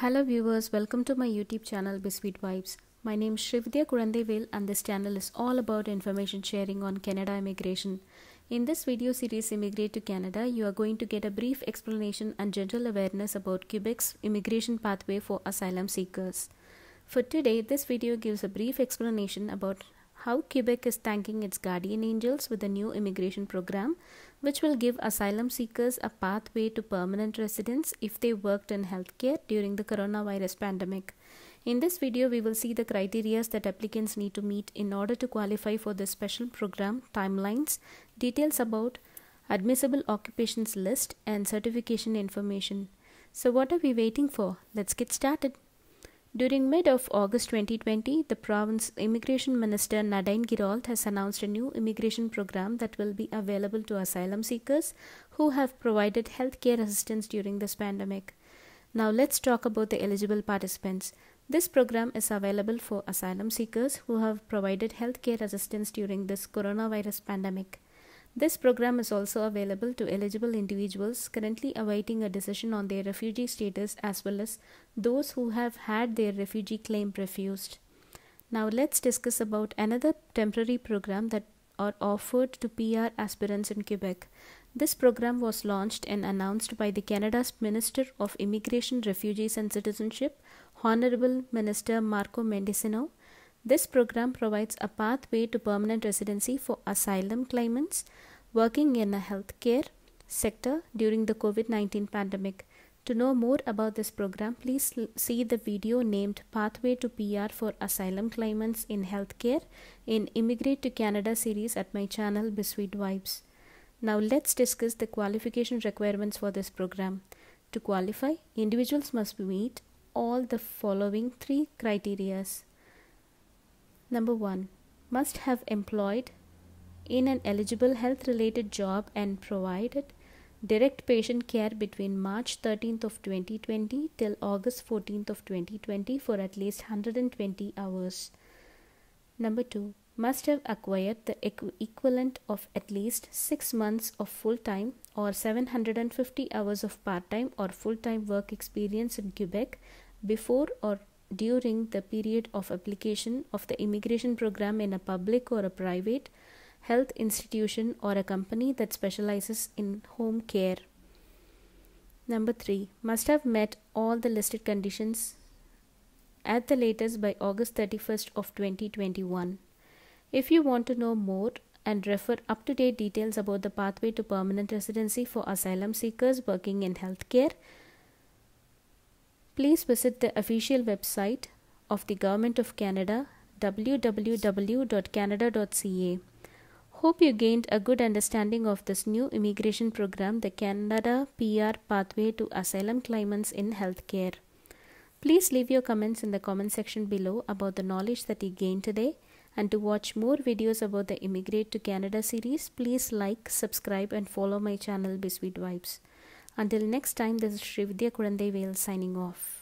Hello viewers, welcome to my YouTube channel Bisweet Vibes. My name is Shrividya Kurandevil and this channel is all about information sharing on Canada immigration. In this video series Immigrate to Canada, you are going to get a brief explanation and general awareness about Quebec's immigration pathway for asylum seekers. For today, this video gives a brief explanation about how Quebec is thanking its guardian angels with a new immigration program, which will give asylum seekers a pathway to permanent residence if they worked in healthcare during the coronavirus pandemic. In this video, we will see the criteria that applicants need to meet in order to qualify for this special program, timelines, details about admissible occupations list, and certification information. So, what are we waiting for? Let's get started. During mid of August 2020, the province immigration minister Nadine Girold has announced a new immigration program that will be available to asylum seekers who have provided healthcare assistance during this pandemic. Now let's talk about the eligible participants. This program is available for asylum seekers who have provided healthcare assistance during this coronavirus pandemic. This program is also available to eligible individuals currently awaiting a decision on their refugee status as well as those who have had their refugee claim refused. Now let's discuss about another temporary program that are offered to PR aspirants in Quebec. This program was launched and announced by the Canada's Minister of Immigration, Refugees and Citizenship, Honorable Minister Marco Mendicino, this program provides a pathway to permanent residency for asylum claimants working in the healthcare sector during the COVID 19 pandemic. To know more about this program, please see the video named Pathway to PR for Asylum Claimants in Healthcare in Immigrate to Canada series at my channel Bisweet Vibes. Now let's discuss the qualification requirements for this program. To qualify, individuals must meet all the following three criterias. Number 1. Must have employed in an eligible health related job and provided direct patient care between March 13th of 2020 till August 14th of 2020 for at least 120 hours. Number 2 must have acquired the equivalent of at least 6 months of full-time or 750 hours of part-time or full-time work experience in Quebec before or during the period of application of the immigration program in a public or a private health institution or a company that specializes in home care. Number 3 must have met all the listed conditions at the latest by August 31st of 2021. If you want to know more and refer up to date details about the pathway to permanent residency for asylum seekers working in healthcare, please visit the official website of the Government of Canada www.canada.ca. Hope you gained a good understanding of this new immigration program, the Canada PR Pathway to Asylum Claimants in Healthcare. Please leave your comments in the comment section below about the knowledge that you gained today. And to watch more videos about the Immigrate to Canada series, please like, subscribe, and follow my channel Bisweet Vibes. Until next time, this is Sri Vidya Kurandevel signing off.